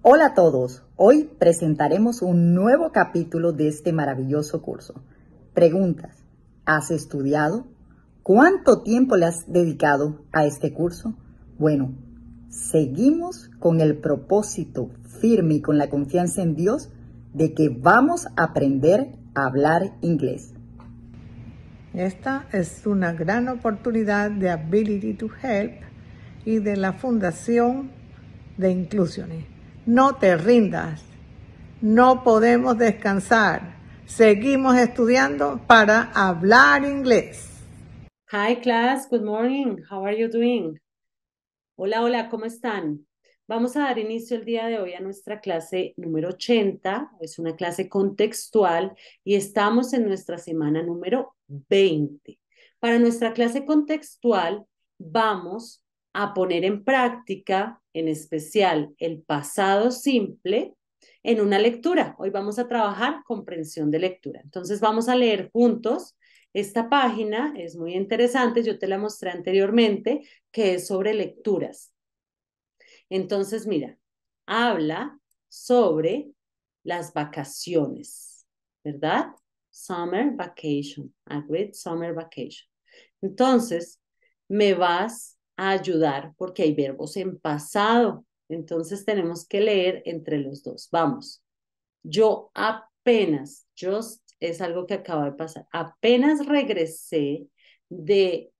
Hola a todos, hoy presentaremos un nuevo capítulo de este maravilloso curso. Preguntas, ¿has estudiado? ¿Cuánto tiempo le has dedicado a este curso? Bueno, seguimos con el propósito firme y con la confianza en Dios de que vamos a aprender a hablar inglés. Esta es una gran oportunidad de Ability to Help y de la Fundación de Inclusiones no te rindas. No podemos descansar. Seguimos estudiando para hablar inglés. Hi class, good morning. How are you doing? Hola, hola, ¿cómo están? Vamos a dar inicio el día de hoy a nuestra clase número 80, es una clase contextual y estamos en nuestra semana número 20. Para nuestra clase contextual vamos a poner en práctica en especial el pasado simple, en una lectura. Hoy vamos a trabajar comprensión de lectura. Entonces vamos a leer juntos. Esta página es muy interesante, yo te la mostré anteriormente, que es sobre lecturas. Entonces, mira, habla sobre las vacaciones, ¿verdad? Summer vacation, a great summer vacation. Entonces, me vas ayudar porque hay verbos en pasado. Entonces tenemos que leer entre los dos. Vamos. Yo apenas, just es algo que acaba de pasar. Apenas regresé de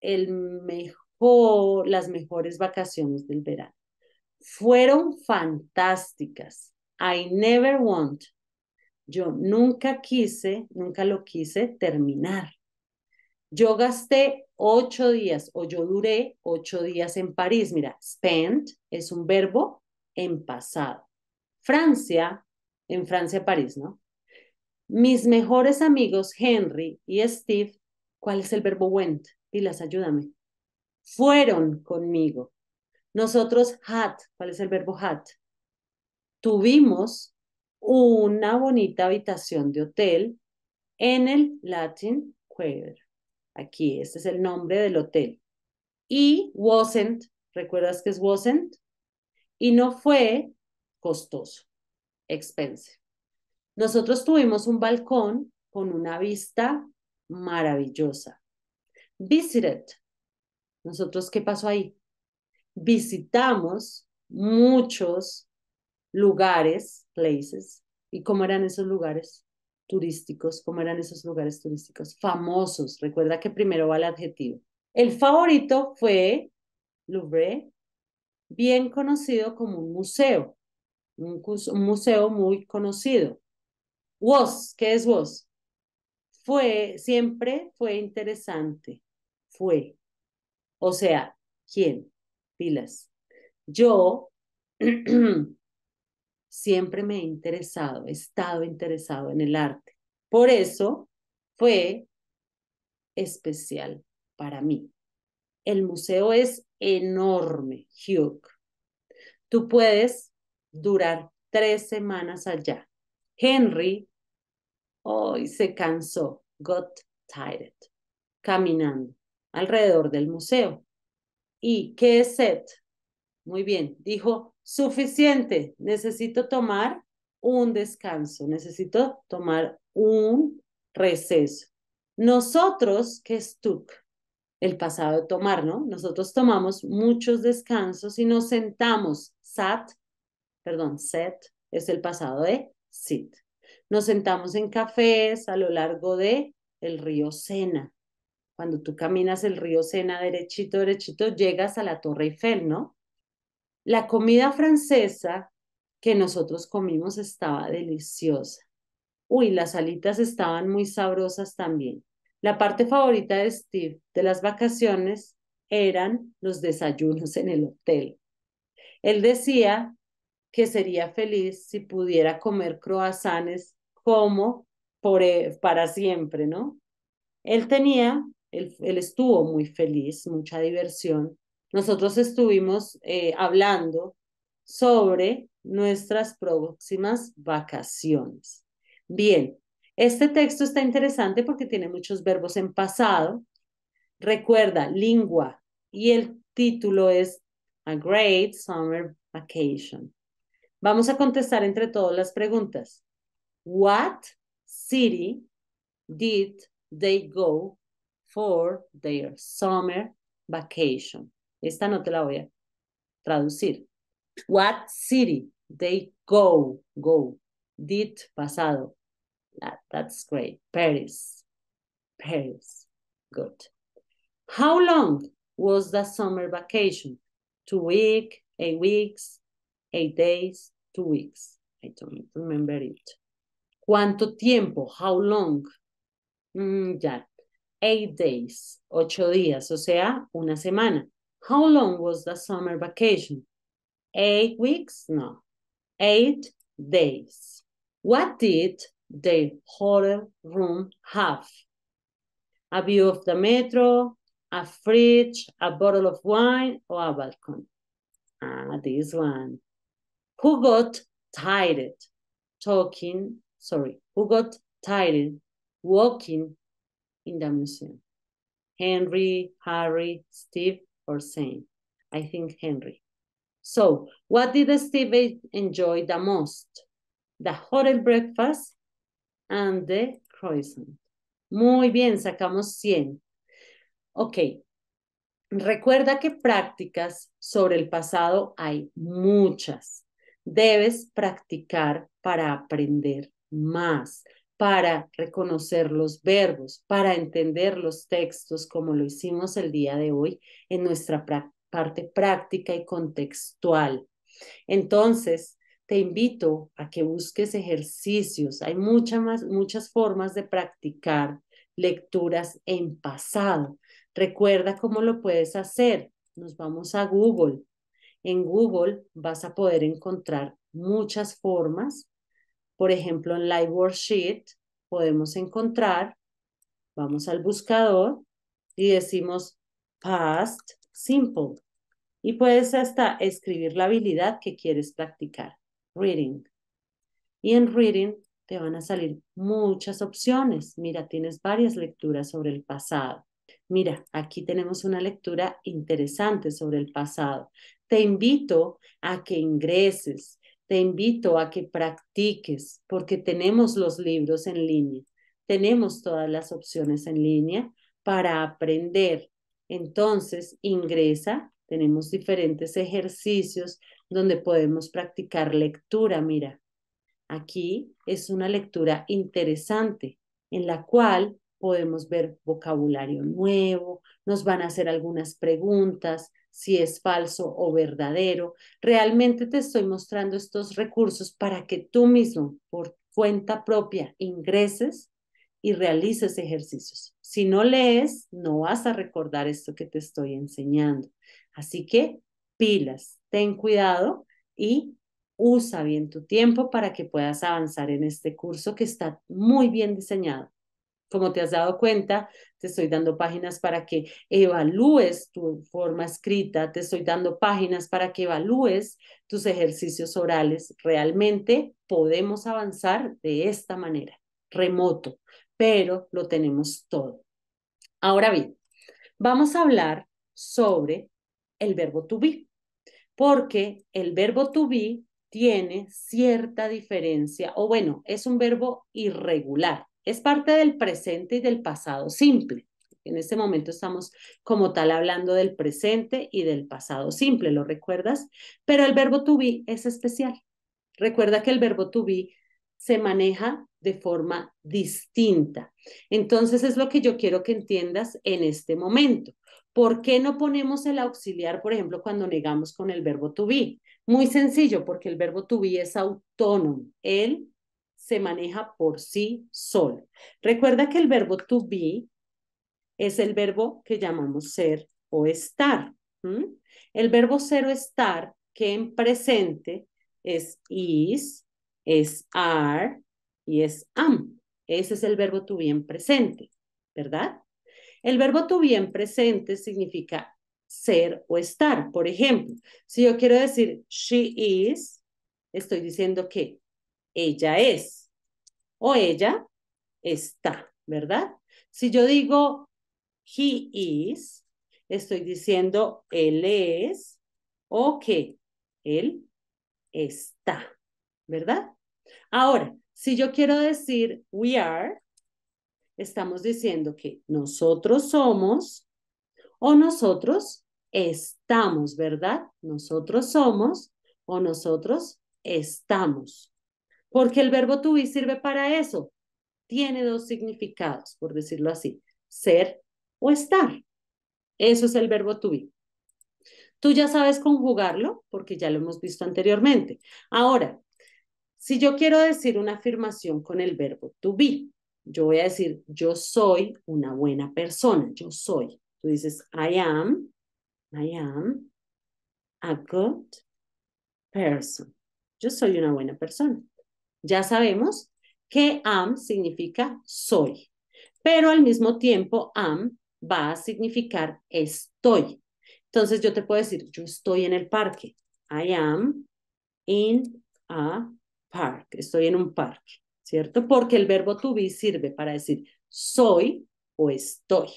el mejor, las mejores vacaciones del verano. Fueron fantásticas. I never want. Yo nunca quise, nunca lo quise terminar. Yo gasté ocho días o yo duré ocho días en París. Mira, spent es un verbo en pasado. Francia, en Francia, París, ¿no? Mis mejores amigos Henry y Steve, ¿cuál es el verbo went? las ayúdame. Fueron conmigo. Nosotros had, ¿cuál es el verbo had? Tuvimos una bonita habitación de hotel en el Latin Quarter. Aquí, este es el nombre del hotel. Y wasn't, ¿recuerdas que es wasn't? Y no fue costoso, expensive. Nosotros tuvimos un balcón con una vista maravillosa. Visited. ¿Nosotros qué pasó ahí? Visitamos muchos lugares, places. ¿Y cómo eran esos lugares? turísticos, cómo eran esos lugares turísticos, famosos. Recuerda que primero va el adjetivo. El favorito fue Louvre, bien conocido como un museo, un, museo muy conocido. Was, ¿qué es was? Fue, siempre fue interesante, fue. O sea, ¿quién? Pilas. Yo siempre me he interesado, he estado interesado en el arte. Por eso fue especial para mí. El museo es enorme, Hugh. Tú puedes durar tres semanas allá. Henry hoy se cansó, got tired, caminando alrededor del museo. ¿Y qué set? Muy bien, dijo suficiente, necesito tomar un descanso, necesito tomar un receso. Nosotros, que es el pasado de tomar, ¿no? Nosotros tomamos muchos descansos y nos sentamos, sat, perdón, set es el pasado de sit. Nos sentamos en cafés a lo largo de el río Sena. Cuando tú caminas el río Sena derechito, derechito, llegas a la Torre Eiffel, ¿no? La comida francesa que nosotros comimos estaba deliciosa. Uy, las alitas estaban muy sabrosas también. La parte favorita de Steve de las vacaciones eran los desayunos en el hotel. Él decía que sería feliz si pudiera comer croissants como por, eh, para siempre, ¿no? Él tenía, él estuvo muy feliz, mucha diversión, nosotros estuvimos eh, hablando sobre nuestras próximas vacaciones. Bien, este texto está interesante porque tiene muchos verbos en pasado. Recuerda, lingua, y el título es A Great Summer Vacation. Vamos a contestar entre todos las preguntas. What city did they go for their summer vacation? Esta no te la voy a traducir. What city they go, go. Did, pasado. that's great. Paris. Paris. Good. How long was the summer vacation? Two weeks, eight weeks, eight days, two weeks. I don't remember it. ¿Cuánto tiempo? How long? Mm, ya. Eight days. Ocho días, o sea, una semana. How long was the summer vacation? Eight weeks? No. Eight days. What did the hotel room have? A view of the metro, a fridge, a bottle of wine, or a balcony? Ah, this one. Who got tired talking? Sorry, who got tired walking in the museum? Henry, Harry, Steve, or saying. I think Henry. So, what did Steve enjoy the most? The hotel breakfast and the croissant. Muy bien, sacamos 100. Ok. Recuerda que prácticas sobre el pasado hay muchas. Debes practicar para aprender más para reconocer los verbos, para entender los textos como lo hicimos el día de hoy en nuestra parte práctica y contextual. Entonces, te invito a que busques ejercicios. Hay muchas formas de practicar lecturas en pasado. Recuerda cómo lo puedes hacer. Nos vamos a Google. En Google vas a poder encontrar muchas formas por ejemplo, en Live Worksheet podemos encontrar, vamos al buscador y decimos past simple. Y puedes hasta escribir la habilidad que quieres practicar, reading. Y en reading te van a salir muchas opciones. Mira, tienes varias lecturas sobre el pasado. Mira, aquí tenemos una lectura interesante sobre el pasado. Te invito a que ingreses, te invito a que practiques porque tenemos los libros en línea, tenemos todas las opciones en línea para aprender. Entonces, ingresa, tenemos diferentes ejercicios donde podemos practicar lectura. Mira, aquí es una lectura interesante en la cual podemos ver vocabulario nuevo, nos van a hacer algunas preguntas, si es falso o verdadero. Realmente te estoy mostrando estos recursos para que tú mismo, por cuenta propia, ingreses y realices ejercicios. Si no lees, no vas a recordar esto que te estoy enseñando. Así que pilas, ten cuidado y usa bien tu tiempo para que puedas avanzar en este curso que está muy bien diseñado. Como te has dado cuenta, te estoy dando páginas para que evalúes tu forma escrita, te estoy dando páginas para que evalúes tus ejercicios orales. Realmente podemos avanzar de esta manera, remoto, pero lo tenemos todo. Ahora bien, vamos a hablar sobre el verbo to be, porque el verbo to be tiene cierta diferencia, o bueno, es un verbo irregular es parte del presente y del pasado simple. En este momento estamos como tal hablando del presente y del pasado simple, ¿lo recuerdas? Pero el verbo to be es especial. Recuerda que el verbo to be se maneja de forma distinta. Entonces es lo que yo quiero que entiendas en este momento. ¿Por qué no ponemos el auxiliar, por ejemplo, cuando negamos con el verbo to be? Muy sencillo, porque el verbo to be es autónomo. Él se maneja por sí solo. Recuerda que el verbo to be es el verbo que llamamos ser o estar. El verbo ser o estar, que en presente es is, es are y es am. Ese es el verbo to be en presente, ¿verdad? El verbo to be en presente significa ser o estar. Por ejemplo, si yo quiero decir she is, estoy diciendo que ella es o ella está, ¿verdad? Si yo digo he is, estoy diciendo él es o que él está, ¿verdad? Ahora, si yo quiero decir we are, estamos diciendo que nosotros somos o nosotros estamos, ¿verdad? Nosotros somos o nosotros estamos. Porque el verbo to be sirve para eso. Tiene dos significados, por decirlo así, ser o estar. Eso es el verbo to be. Tú ya sabes conjugarlo porque ya lo hemos visto anteriormente. Ahora, si yo quiero decir una afirmación con el verbo to be, yo voy a decir, yo soy una buena persona, yo soy. Tú dices, I am, I am a good person. Yo soy una buena persona. Ya sabemos que am significa soy, pero al mismo tiempo am va a significar estoy. Entonces yo te puedo decir, yo estoy en el parque. I am in a park. Estoy en un parque, ¿cierto? Porque el verbo to be sirve para decir soy o estoy.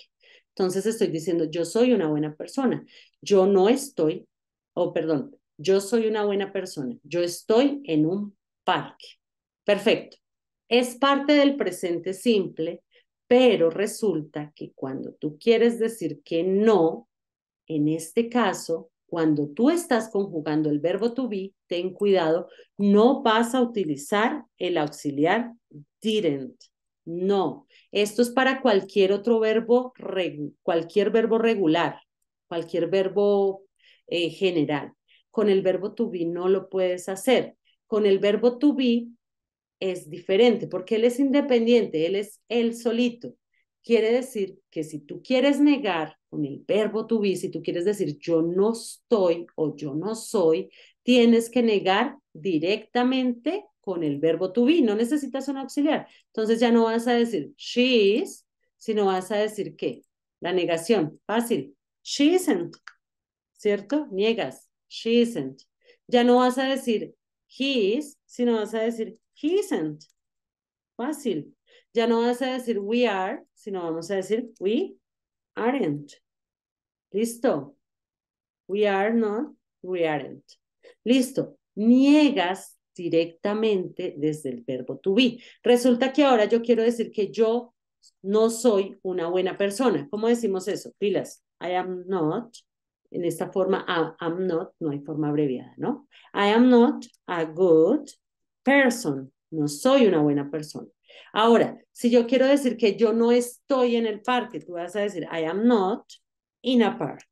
Entonces estoy diciendo, yo soy una buena persona. Yo no estoy, o perdón, yo soy una buena persona. Yo estoy en un parque. Perfecto. Es parte del presente simple, pero resulta que cuando tú quieres decir que no, en este caso, cuando tú estás conjugando el verbo to be, ten cuidado, no vas a utilizar el auxiliar didn't. No, esto es para cualquier otro verbo, cualquier verbo regular, cualquier verbo eh, general. Con el verbo to be no lo puedes hacer. Con el verbo to be es diferente, porque él es independiente, él es el solito. Quiere decir que si tú quieres negar con el verbo to be, si tú quieres decir yo no estoy o yo no soy, tienes que negar directamente con el verbo to be, no necesitas un auxiliar. Entonces ya no vas a decir she is, sino vas a decir qué. La negación, fácil. She isn't, ¿cierto? Niegas, she isn't. Ya no vas a decir he is, sino vas a decir He isn't. Fácil. Ya no vas a decir we are, sino vamos a decir we aren't. Listo. We are not, we aren't. Listo. Niegas directamente desde el verbo to be. Resulta que ahora yo quiero decir que yo no soy una buena persona. ¿Cómo decimos eso? Pilas. I am not. En esta forma, I am not, no hay forma abreviada, ¿no? I am not a good person, no soy una buena persona. Ahora, si yo quiero decir que yo no estoy en el parque, tú vas a decir, I am not in a park.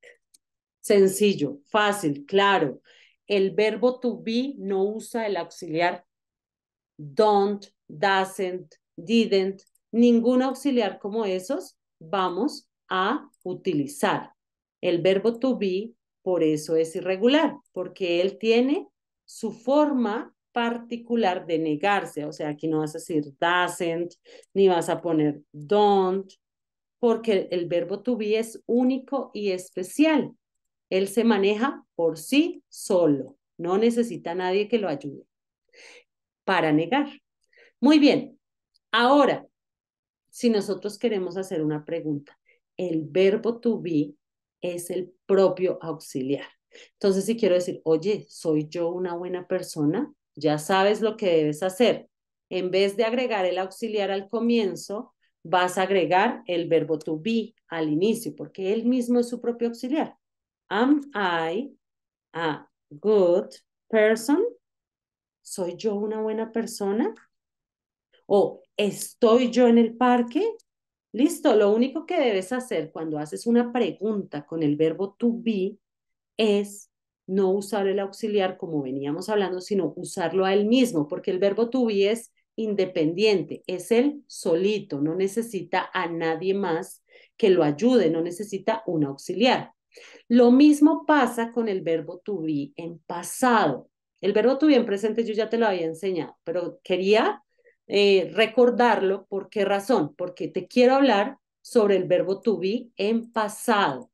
Sencillo, fácil, claro. El verbo to be no usa el auxiliar don't, doesn't, didn't, ningún auxiliar como esos vamos a utilizar. El verbo to be por eso es irregular, porque él tiene su forma particular de negarse. O sea, aquí no vas a decir doesn't, ni vas a poner don't, porque el verbo to be es único y especial. Él se maneja por sí solo, no necesita nadie que lo ayude para negar. Muy bien, ahora, si nosotros queremos hacer una pregunta, el verbo to be es el propio auxiliar. Entonces, si quiero decir, oye, ¿soy yo una buena persona? Ya sabes lo que debes hacer. En vez de agregar el auxiliar al comienzo, vas a agregar el verbo to be al inicio, porque él mismo es su propio auxiliar. Am I a good person? ¿Soy yo una buena persona? ¿O estoy yo en el parque? Listo, lo único que debes hacer cuando haces una pregunta con el verbo to be es no usar el auxiliar como veníamos hablando, sino usarlo a él mismo, porque el verbo to be es independiente, es él solito, no necesita a nadie más que lo ayude, no necesita un auxiliar. Lo mismo pasa con el verbo to be en pasado. El verbo to be en presente yo ya te lo había enseñado, pero quería eh, recordarlo. ¿Por qué razón? Porque te quiero hablar sobre el verbo to be en pasado.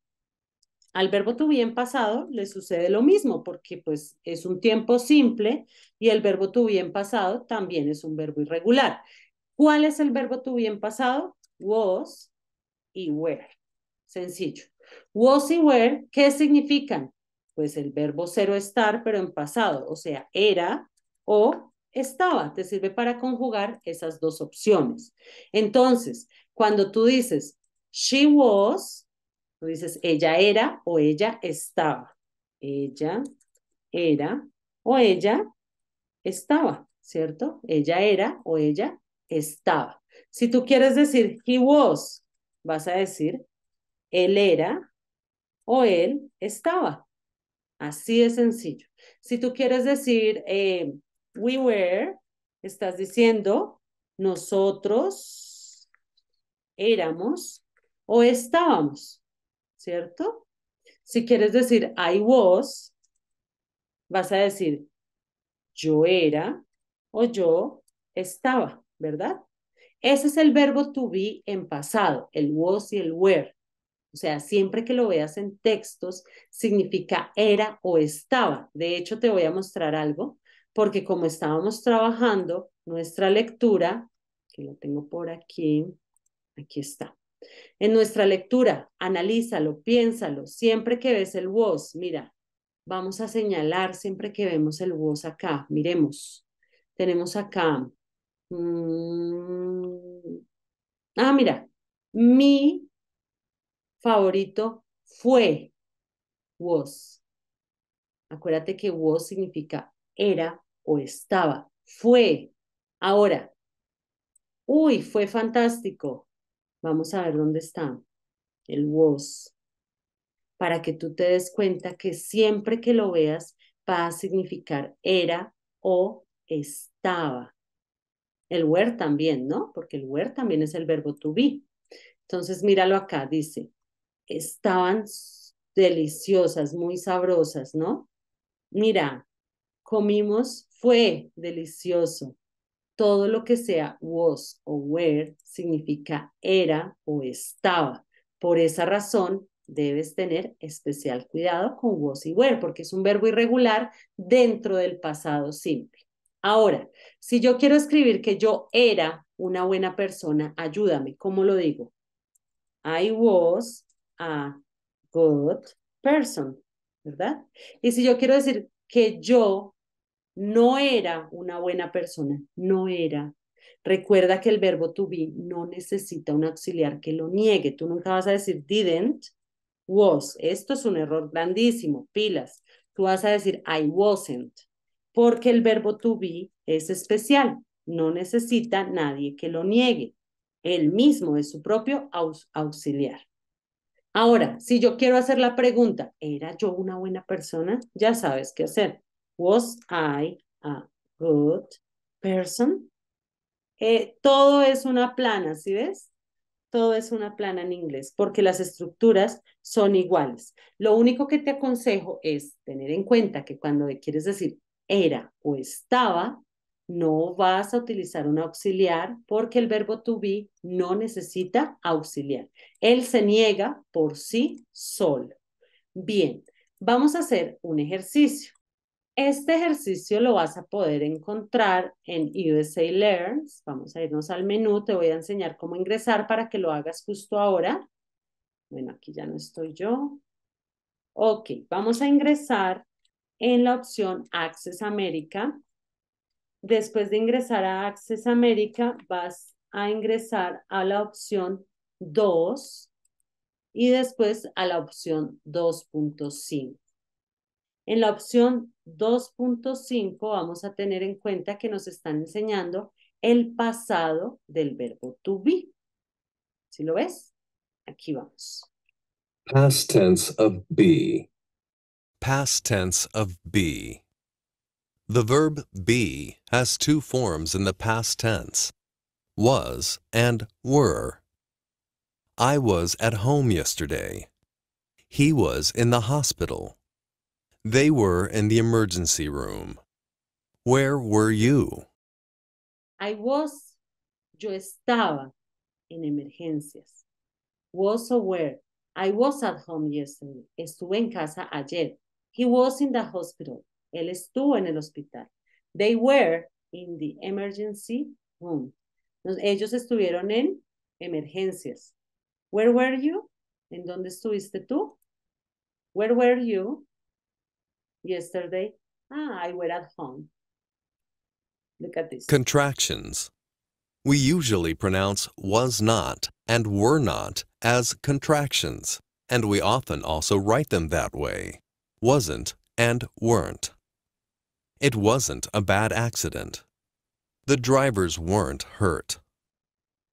Al verbo to be en pasado le sucede lo mismo porque pues es un tiempo simple y el verbo to be en pasado también es un verbo irregular. ¿Cuál es el verbo to be en pasado? Was y were. Sencillo. Was y were, ¿qué significan? Pues el verbo cero estar, pero en pasado, o sea, era o estaba. Te sirve para conjugar esas dos opciones. Entonces, cuando tú dices, she was, Tú dices, ella era o ella estaba. Ella era o ella estaba, ¿cierto? Ella era o ella estaba. Si tú quieres decir he was, vas a decir él era o él estaba. Así de sencillo. Si tú quieres decir eh, we were, estás diciendo nosotros éramos o estábamos. ¿cierto? Si quieres decir I was, vas a decir yo era o yo estaba, ¿verdad? Ese es el verbo to be en pasado, el was y el were. O sea, siempre que lo veas en textos, significa era o estaba. De hecho, te voy a mostrar algo, porque como estábamos trabajando nuestra lectura, que la tengo por aquí, aquí está. En nuestra lectura, analízalo, piénsalo, siempre que ves el was, mira, vamos a señalar siempre que vemos el was acá, miremos, tenemos acá, mm, ah, mira, mi favorito fue was. Acuérdate que was significa era o estaba, fue. Ahora, uy, fue fantástico. Vamos a ver dónde está el was, para que tú te des cuenta que siempre que lo veas va a significar era o estaba. El were también, ¿no? Porque el were también es el verbo to be. Entonces, míralo acá, dice, estaban deliciosas, muy sabrosas, ¿no? Mira, comimos, fue delicioso. Todo lo que sea was o were significa era o estaba. Por esa razón, debes tener especial cuidado con was y were, porque es un verbo irregular dentro del pasado simple. Ahora, si yo quiero escribir que yo era una buena persona, ayúdame. ¿Cómo lo digo? I was a good person, ¿verdad? Y si yo quiero decir que yo no era una buena persona, no era. Recuerda que el verbo to be no necesita un auxiliar que lo niegue. Tú nunca vas a decir didn't, was. Esto es un error grandísimo, pilas. Tú vas a decir I wasn't, porque el verbo to be es especial, no necesita nadie que lo niegue. Él mismo es su propio auxiliar. Ahora, si yo quiero hacer la pregunta, ¿era yo una buena persona? Ya sabes qué hacer. Was I a good person? Eh, todo es una plana, ¿sí ves? Todo es una plana en inglés, porque las estructuras son iguales. Lo único que te aconsejo es tener en cuenta que cuando quieres decir era o estaba, no vas a utilizar un auxiliar porque el verbo to be no necesita auxiliar. Él se niega por sí solo. Bien, vamos a hacer un ejercicio. Este ejercicio lo vas a poder encontrar en USA Learns. Vamos a irnos al menú, te voy a enseñar cómo ingresar para que lo hagas justo ahora. Bueno, aquí ya no estoy yo. Ok, vamos a ingresar en la opción Access America. Después de ingresar a Access America, vas a ingresar a la opción 2 y después a la opción 2.5. En la opción 2.5 vamos a tener en cuenta que nos están enseñando el pasado del verbo to be. ¿Sí lo ves? Aquí vamos. Past tense of be. Past tense of be. The verb be has two forms in the past tense, was and were. I was at home yesterday. He was in the hospital. They were in the emergency room. Where were you? I was, yo estaba en emergencias. Was aware. I was at home yesterday. Estuve en casa ayer. He was in the hospital. Él estuvo en el hospital. They were in the emergency room. Ellos estuvieron en emergencias. Where were you? ¿En dónde estuviste tú? Where were you? yesterday. Ah, I were at home. Look at this. Contractions. We usually pronounce was not and were not as contractions, and we often also write them that way, wasn't and weren't. It wasn't a bad accident. The drivers weren't hurt.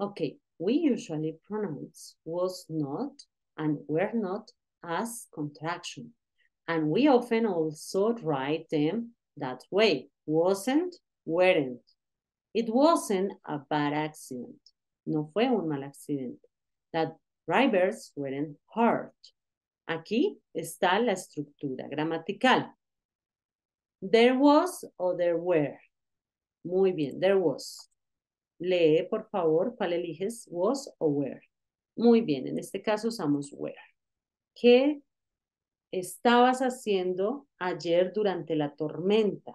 Okay, we usually pronounce was not and were not as contraction. And we often also write them that way. Wasn't, weren't. It wasn't a bad accident. No fue un mal accidente. That drivers weren't hurt. Aquí está la estructura gramatical. There was or there were. Muy bien, there was. Lee, por favor, cuál eliges, was o were. Muy bien, en este caso usamos were. ¿Qué estabas haciendo ayer durante la tormenta.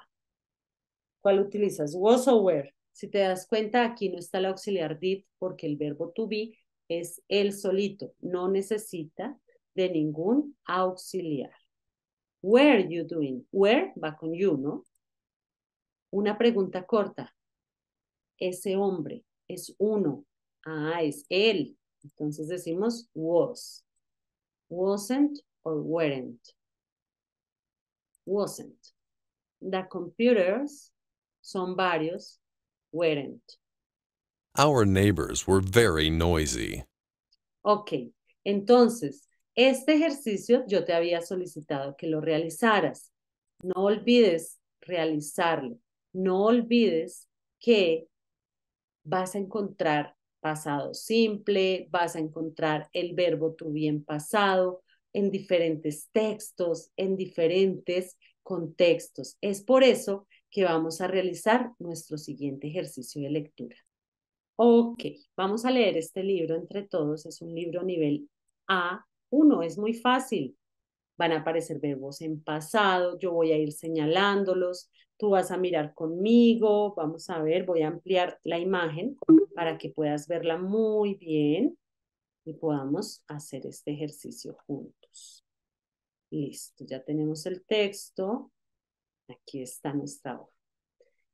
¿Cuál utilizas? Was o were. Si te das cuenta, aquí no está el auxiliar did porque el verbo to be es él solito, no necesita de ningún auxiliar. Where you doing? Where va con you, ¿no? Una pregunta corta. Ese hombre es uno. Ah, es él. Entonces decimos was. Wasn't or weren't. Wasn't. The computers, son varios, weren't. Our neighbors were very noisy. Ok, entonces, este ejercicio yo te había solicitado que lo realizaras. No olvides realizarlo. No olvides que vas a encontrar pasado simple, vas a encontrar el verbo tu bien pasado, en diferentes textos, en diferentes contextos. Es por eso que vamos a realizar nuestro siguiente ejercicio de lectura. Ok, vamos a leer este libro entre todos. Es un libro nivel A1, es muy fácil. Van a aparecer verbos en pasado, yo voy a ir señalándolos, tú vas a mirar conmigo, vamos a ver, voy a ampliar la imagen para que puedas verla muy bien y podamos hacer este ejercicio juntos. Listo, ya tenemos el texto. Aquí está nuestra hoja.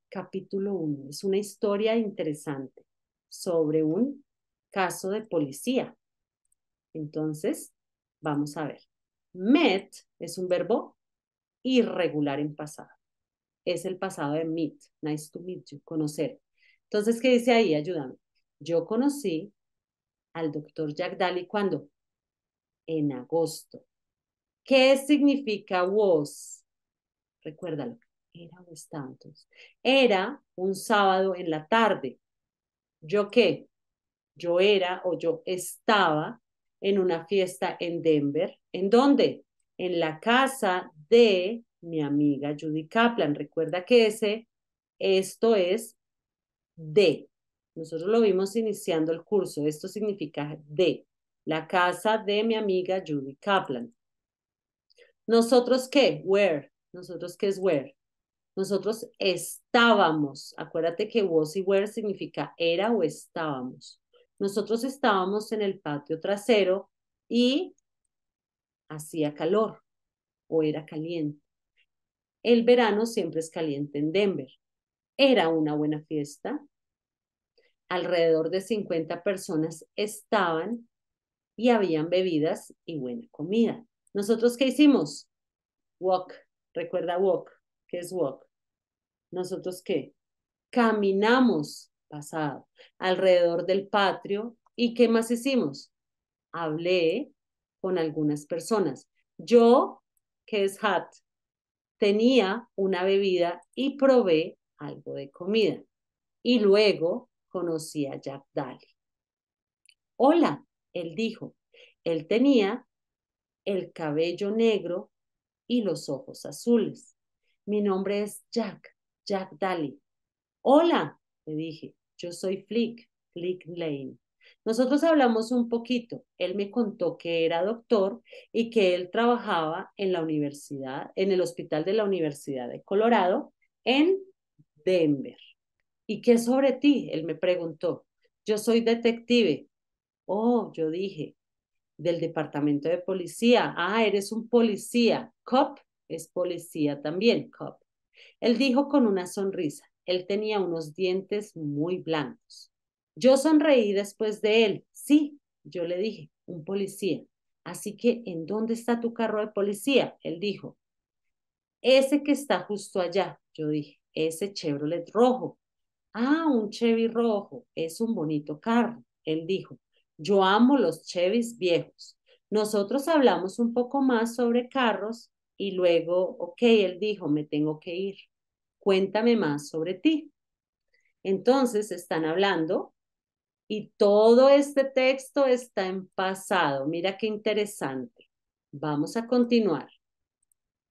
Capítulo 1. Es una historia interesante sobre un caso de policía. Entonces, vamos a ver. Met es un verbo irregular en pasado. Es el pasado de meet. Nice to meet you, conocer. Entonces, ¿qué dice ahí? Ayúdame. Yo conocí al doctor Jack Daly cuando? En agosto. ¿Qué significa was? Recuérdalo, era un Era un sábado en la tarde. ¿Yo qué? Yo era o yo estaba en una fiesta en Denver. ¿En dónde? En la casa de mi amiga Judy Kaplan. Recuerda que ese, esto es de. Nosotros lo vimos iniciando el curso. Esto significa de la casa de mi amiga Judy Kaplan. ¿Nosotros qué? Where. ¿Nosotros qué es where? Nosotros estábamos. Acuérdate que was y where significa era o estábamos. Nosotros estábamos en el patio trasero y hacía calor o era caliente. El verano siempre es caliente en Denver. Era una buena fiesta, alrededor de 50 personas estaban y habían bebidas y buena comida. ¿Nosotros qué hicimos? Walk, recuerda walk, ¿qué es walk? ¿Nosotros qué? Caminamos pasado alrededor del patio y ¿qué más hicimos? Hablé con algunas personas. Yo, que es hat, tenía una bebida y probé algo de comida. Y luego conocía a Jack Daly. Hola, él dijo. Él tenía el cabello negro y los ojos azules. Mi nombre es Jack, Jack Daly. Hola, le dije. Yo soy Flick, Flick Lane. Nosotros hablamos un poquito. Él me contó que era doctor y que él trabajaba en la universidad, en el hospital de la Universidad de Colorado, en Denver. ¿Y qué sobre ti? Él me preguntó. Yo soy detective. Oh, yo dije, del departamento de policía. Ah, eres un policía. Cop es policía también, cop. Él dijo con una sonrisa. Él tenía unos dientes muy blancos. Yo sonreí después de él. Sí, yo le dije, un policía. Así que, ¿en dónde está tu carro de policía? Él dijo. Ese que está justo allá, yo dije, ese Chevrolet rojo ah, un Chevy rojo, es un bonito carro. Él dijo, yo amo los Chevys viejos. Nosotros hablamos un poco más sobre carros y luego, ok, él dijo, me tengo que ir. Cuéntame más sobre ti. Entonces están hablando y todo este texto está en pasado. Mira qué interesante. Vamos a continuar.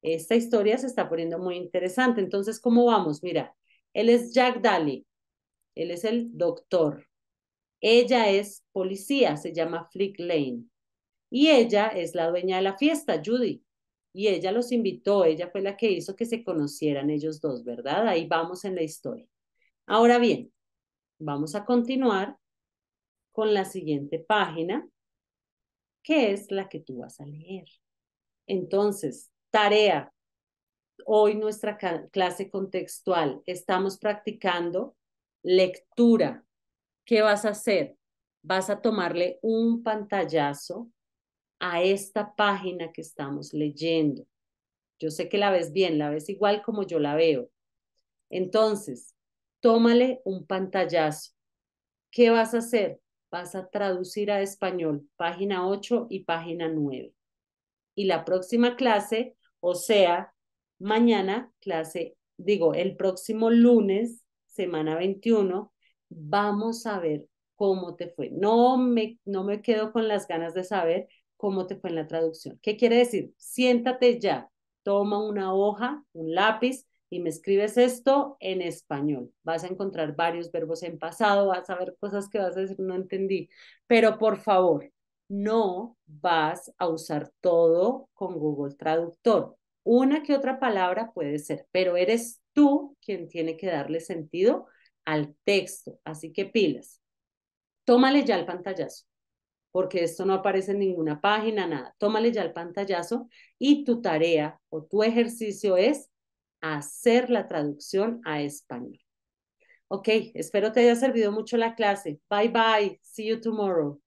Esta historia se está poniendo muy interesante. Entonces, ¿cómo vamos? Mira, él es Jack Daly, él es el doctor. Ella es policía, se llama Flick Lane. Y ella es la dueña de la fiesta, Judy. Y ella los invitó, ella fue la que hizo que se conocieran ellos dos, ¿verdad? Ahí vamos en la historia. Ahora bien, vamos a continuar con la siguiente página, que es la que tú vas a leer. Entonces, tarea, hoy nuestra clase contextual. Estamos practicando lectura. ¿Qué vas a hacer? Vas a tomarle un pantallazo a esta página que estamos leyendo. Yo sé que la ves bien, la ves igual como yo la veo. Entonces, tómale un pantallazo. ¿Qué vas a hacer? Vas a traducir a español página 8 y página 9. Y la próxima clase, o sea, Mañana, clase, digo, el próximo lunes, semana 21, vamos a ver cómo te fue. No me, no me quedo con las ganas de saber cómo te fue en la traducción. ¿Qué quiere decir? Siéntate ya, toma una hoja, un lápiz y me escribes esto en español. Vas a encontrar varios verbos en pasado, vas a ver cosas que vas a decir, no entendí, pero por favor, no vas a usar todo con Google Traductor. Una que otra palabra puede ser, pero eres tú quien tiene que darle sentido al texto. Así que pilas. Tómale ya el pantallazo, porque esto no aparece en ninguna página, nada. Tómale ya el pantallazo y tu tarea o tu ejercicio es hacer la traducción a español. Ok, espero te haya servido mucho la clase. Bye bye. See you tomorrow.